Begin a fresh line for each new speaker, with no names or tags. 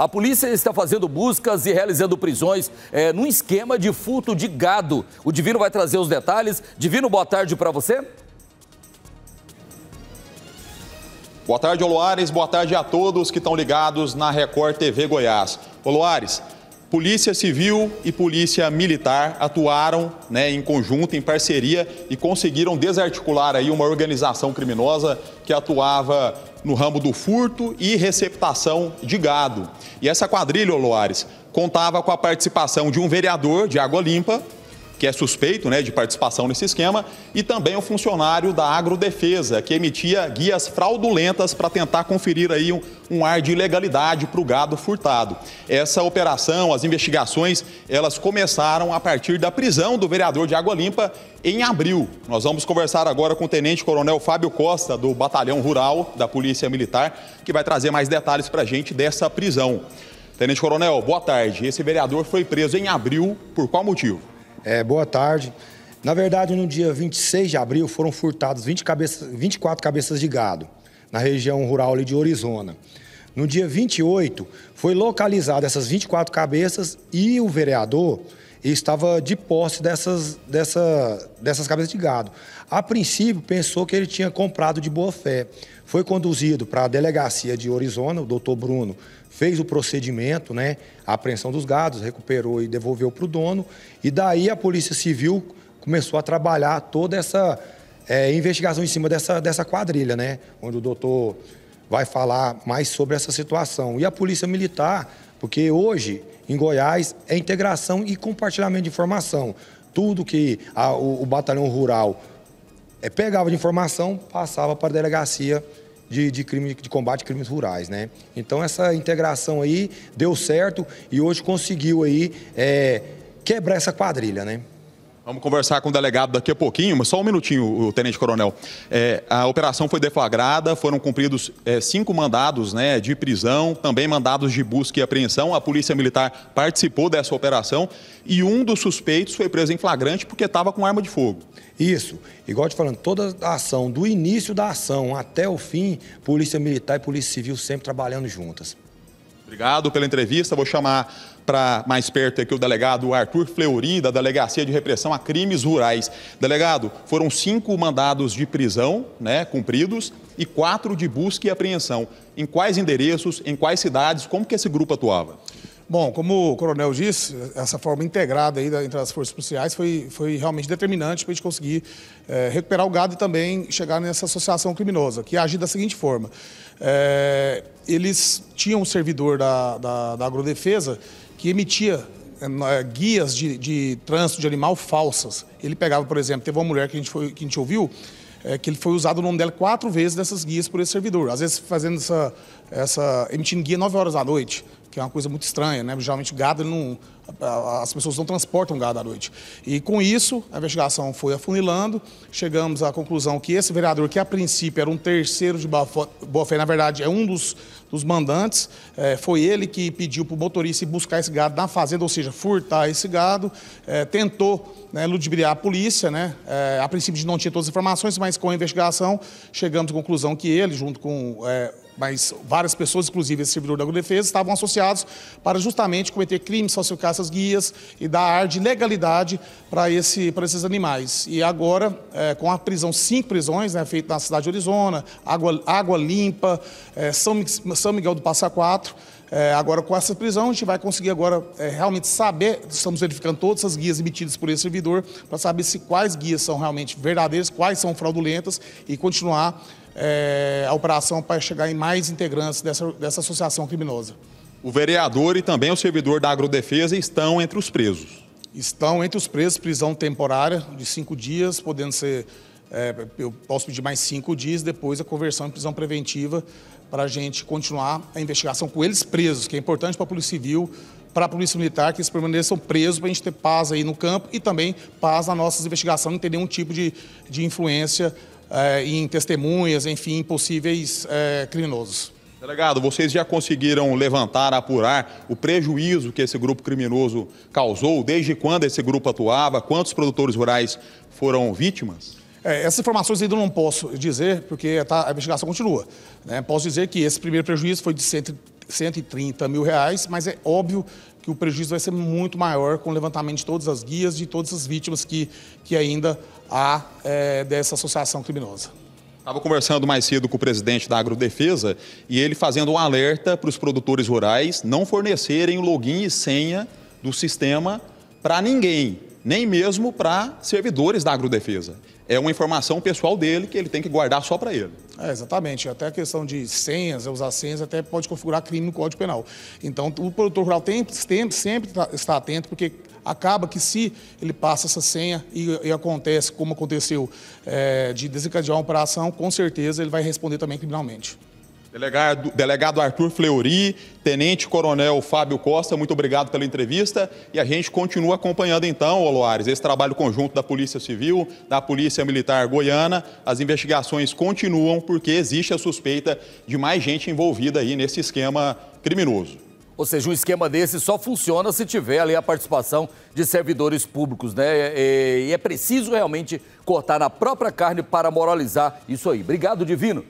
A polícia está fazendo buscas e realizando prisões é, num esquema de furto de gado. O Divino vai trazer os detalhes. Divino, boa tarde para você. Boa tarde, Oluares. Boa tarde a todos que estão ligados na Record TV Goiás. Oluares, Polícia Civil e Polícia Militar atuaram né, em conjunto, em parceria e conseguiram desarticular aí uma organização criminosa que atuava no ramo do furto e receptação de gado. E essa quadrilha, Loares, contava com a participação de um vereador de Água Limpa que é suspeito né, de participação nesse esquema, e também um funcionário da Agrodefesa, que emitia guias fraudulentas para tentar conferir aí um, um ar de ilegalidade para o gado furtado. Essa operação, as investigações, elas começaram a partir da prisão do vereador de Água Limpa em abril. Nós vamos conversar agora com o Tenente Coronel Fábio Costa, do Batalhão Rural da Polícia Militar, que vai trazer mais detalhes para a gente dessa prisão. Tenente Coronel, boa tarde. Esse vereador foi preso em abril, por qual motivo?
É, boa tarde. Na verdade, no dia 26 de abril foram furtados 20 cabeça, 24 cabeças de gado na região rural de Orizona. No dia 28 foi localizado essas 24 cabeças e o vereador e estava de posse dessas, dessa, dessas cabeças de gado. A princípio, pensou que ele tinha comprado de boa fé. Foi conduzido para a delegacia de Orizona, o doutor Bruno fez o procedimento, né, a apreensão dos gados, recuperou e devolveu para o dono. E daí a Polícia Civil começou a trabalhar toda essa é, investigação em cima dessa, dessa quadrilha, né, onde o doutor vai falar mais sobre essa situação. E a Polícia Militar, porque hoje, em Goiás, é integração e compartilhamento de informação. Tudo que a, o, o, Batalhão Rural é, pegava de informação, passava para a delegacia de, de, crime, de combate a crimes rurais, né? Então essa integração aí deu certo e hoje conseguiu aí é, quebrar essa quadrilha, né?
Vamos conversar com o delegado daqui a pouquinho, mas só um minutinho, o tenente coronel. É, a operação foi deflagrada, foram cumpridos é, cinco mandados né, de prisão, também mandados de busca e apreensão. A polícia militar participou dessa operação e um dos suspeitos foi preso em
flagrante porque estava com arma de fogo. Isso. Igual te falando, toda a ação, do início da ação até o fim, polícia militar e polícia civil sempre trabalhando juntas.
Obrigado pela entrevista. Vou chamar para mais perto aqui o delegado Arthur Fleury, da Delegacia de Repressão a Crimes Rurais. Delegado, foram cinco mandados de prisão né, cumpridos e quatro de busca e apreensão. Em quais endereços, em quais cidades, como que esse grupo atuava?
Bom, como o coronel disse, essa forma integrada aí da, entre as forças policiais foi, foi realmente determinante para a gente conseguir é, recuperar o gado e também chegar nessa associação criminosa, que agiu da seguinte forma. É, eles tinham um servidor da, da, da agrodefesa que emitia é, é, guias de, de trânsito de animal falsas. Ele pegava, por exemplo, teve uma mulher que a gente, foi, que a gente ouviu, é, que ele foi usado o nome dela quatro vezes nessas guias por esse servidor. Às vezes fazendo essa, essa emitindo guia nove horas da noite, que é uma coisa muito estranha, né? Geralmente gado não. As pessoas não transportam gado à noite. E com isso, a investigação foi afunilando, chegamos à conclusão que esse vereador, que a princípio era um terceiro de boa fé, na verdade é um dos, dos mandantes, é, foi ele que pediu para o motorista buscar esse gado na fazenda, ou seja, furtar esse gado, é, tentou né, ludibriar a polícia, né? É, a princípio a gente não tinha todas as informações, mas com a investigação chegamos à conclusão que ele, junto com é, mas várias pessoas, inclusive esse servidor da Agrodefesa, estavam associados para justamente cometer crimes, falsificar essas guias e dar ar de legalidade para esse, esses animais. E agora, é, com a prisão, cinco prisões, né, feita na cidade de Orizona, Água, Água Limpa, é, São, São Miguel do Passa Quatro, é, agora, com essa prisão, a gente vai conseguir agora é, realmente saber, estamos verificando todas as guias emitidas por esse servidor, para saber se quais guias são realmente verdadeiras, quais são fraudulentas e continuar é, a operação para chegar em mais integrantes dessa, dessa associação criminosa. O
vereador e também o servidor da agrodefesa estão entre os presos.
Estão entre os presos, prisão temporária de cinco dias, podendo ser é, eu posso pedir mais cinco dias, depois a conversão em prisão preventiva, para a gente continuar a investigação com eles presos, que é importante para a Polícia Civil, para a Polícia Militar, que eles permaneçam presos para a gente ter paz aí no campo e também paz nas nossas investigações, não ter nenhum tipo de, de influência é, em testemunhas, enfim, possíveis é, criminosos.
Delegado, vocês já conseguiram levantar, apurar o prejuízo que esse grupo criminoso causou? Desde quando esse grupo atuava? Quantos produtores rurais foram vítimas?
É, essas informações ainda não posso dizer, porque tá, a investigação continua. Né? Posso dizer que esse primeiro prejuízo foi de 130 mil reais, mas é óbvio que o prejuízo vai ser muito maior com o levantamento de todas as guias, de todas as vítimas que, que ainda há é, dessa associação criminosa. Estava
conversando mais cedo com o presidente da Agrodefesa e ele fazendo um alerta para os produtores rurais não fornecerem login e senha do sistema para ninguém, nem mesmo para servidores da Agrodefesa é uma informação pessoal dele que ele tem que guardar só para ele.
É, exatamente. Até a questão de senhas, é usar senhas, até pode configurar crime no Código Penal. Então, o produtor rural tem, tem, sempre tá, está atento, porque acaba que se ele passa essa senha e, e acontece como aconteceu é, de desencadear uma operação, com certeza ele vai responder também criminalmente.
Delegado, delegado Arthur Fleury, Tenente Coronel Fábio Costa, muito obrigado pela entrevista. E a gente continua acompanhando então, Oloares, esse trabalho conjunto da Polícia Civil, da Polícia Militar Goiana. As investigações continuam porque existe a suspeita de mais gente envolvida aí nesse esquema criminoso. Ou seja, um esquema desse só funciona se tiver ali a participação de servidores públicos, né?
E é preciso realmente cortar na própria carne para moralizar isso aí. Obrigado, Divino.